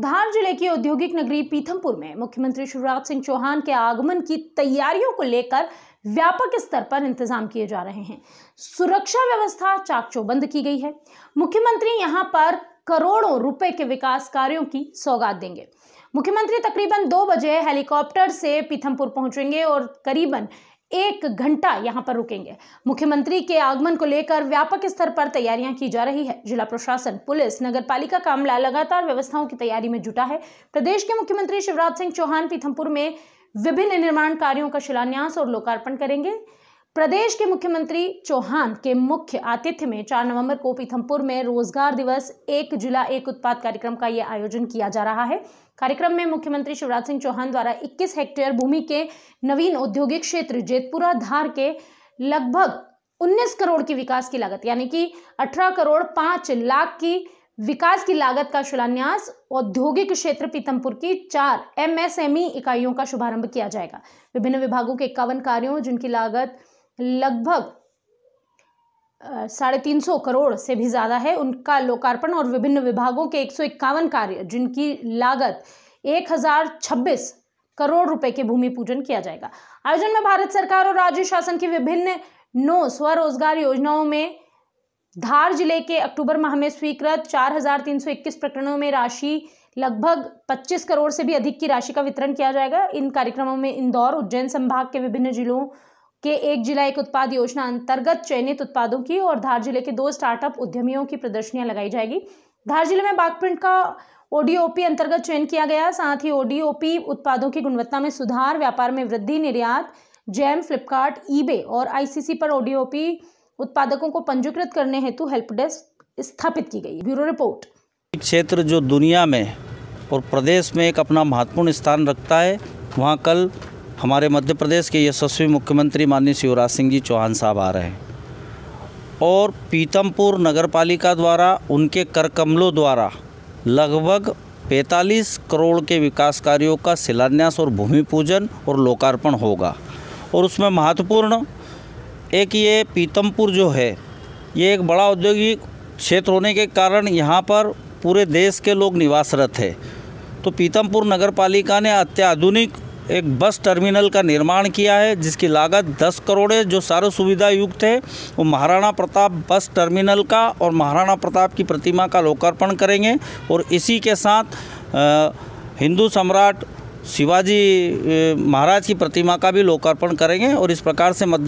धार जिले की औद्योगिक नगरी पीथमपुर में मुख्यमंत्री शिवराज सिंह चौहान के आगमन की तैयारियों को लेकर व्यापक स्तर पर इंतजाम किए जा रहे हैं सुरक्षा व्यवस्था चाकचौबंद की गई है मुख्यमंत्री यहां पर करोड़ों रुपए के विकास कार्यों की सौगात देंगे मुख्यमंत्री तकरीबन दो बजे हेलीकॉप्टर से पीथमपुर पहुंचेंगे और करीबन एक घंटा यहां पर रुकेंगे मुख्यमंत्री के आगमन को लेकर व्यापक स्तर पर तैयारियां की जा रही है जिला प्रशासन पुलिस नगर पालिका का अमला लगातार व्यवस्थाओं की तैयारी में जुटा है प्रदेश के मुख्यमंत्री शिवराज सिंह चौहान पीथमपुर में विभिन्न निर्माण कार्यों का शिलान्यास और लोकार्पण करेंगे प्रदेश के मुख्यमंत्री चौहान के मुख्य आतिथ्य में 4 नवंबर को पीथमपुर में रोजगार दिवस एक जिला एक उत्पाद कार्यक्रम का यह आयोजन किया जा रहा है कार्यक्रम में मुख्यमंत्री शिवराज सिंह चौहान द्वारा 21 हेक्टेयर भूमि के नवीन औद्योगिक क्षेत्र जेतपुरा धार के लगभग 19 करोड़ की विकास की लागत यानी कि 18 करोड़ 5 लाख की विकास की लागत का शिलान्यास औद्योगिक क्षेत्र पीतमपुर की चार एमएसएमई इकाइयों का शुभारंभ किया जाएगा विभिन्न विभागों के इक्यावन कार्यों जिनकी लागत लगभग साढ़े तीन सौ करोड़ से भी ज़्यादा है उनका लोकार्पण और विभिन्न विभागों के एक सौ इक्यावन कार्य जिनकी लागत एक हज़ार छब्बीस करोड़ रुपए के भूमि पूजन किया जाएगा आयोजन में भारत सरकार और राज्य शासन की विभिन्न नौ स्वरोजगार योजनाओं में धार जिले के अक्टूबर माह में स्वीकृत चार हजार तीन सौ इक्कीस प्रकरणों में राशि लगभग पच्चीस करोड़ से भी अधिक की राशि का वितरण किया जाएगा इन कार्यक्रमों में इंदौर उज्जैन संभाग के विभिन्न जिलों के एक जिला एक उत्पाद योजना अंतर्गत चयनित उत्पादों की और धार जिले के दो स्टार्टअप उद्यमियों की प्रदर्शनियां लगाई जाएगी धार जिले में बागप्रिंट का ओडीओपी अंतर्गत चयन किया गया साथ ही ओडीओपी उत्पादों की गुणवत्ता में सुधार व्यापार में वृद्धि निर्यात जैम फ्लिपकार्ट ईबे और आईसीसी पर ओडीओपी उत्पादकों को पंजीकृत करने हेतु हेल्प डेस्क स्थापित की गई ब्यूरो रिपोर्ट क्षेत्र जो दुनिया में और प्रदेश में एक अपना महत्वपूर्ण स्थान रखता है वहाँ कल हमारे मध्य प्रदेश के यशस्वी मुख्यमंत्री माननीय शिवराज सिंह जी चौहान साहब आ रहे हैं और पीतमपुर नगर पालिका द्वारा उनके कर कमलों द्वारा लगभग 45 करोड़ के विकास कार्यों का शिलान्यास और भूमि पूजन और लोकार्पण होगा और उसमें महत्वपूर्ण एक ये पीतमपुर जो है ये एक बड़ा औद्योगिक क्षेत्र होने के कारण यहाँ पर पूरे देश के लोग निवासरत है तो पीतमपुर नगर पालिका ने अत्याधुनिक एक बस टर्मिनल का निर्माण किया है जिसकी लागत 10 करोड़ है जो सारे सुविधा युक्त है वो महाराणा प्रताप बस टर्मिनल का और महाराणा प्रताप की प्रतिमा का लोकार्पण करेंगे और इसी के साथ हिंदू सम्राट शिवाजी महाराज की प्रतिमा का भी लोकार्पण करेंगे और इस प्रकार से मध्य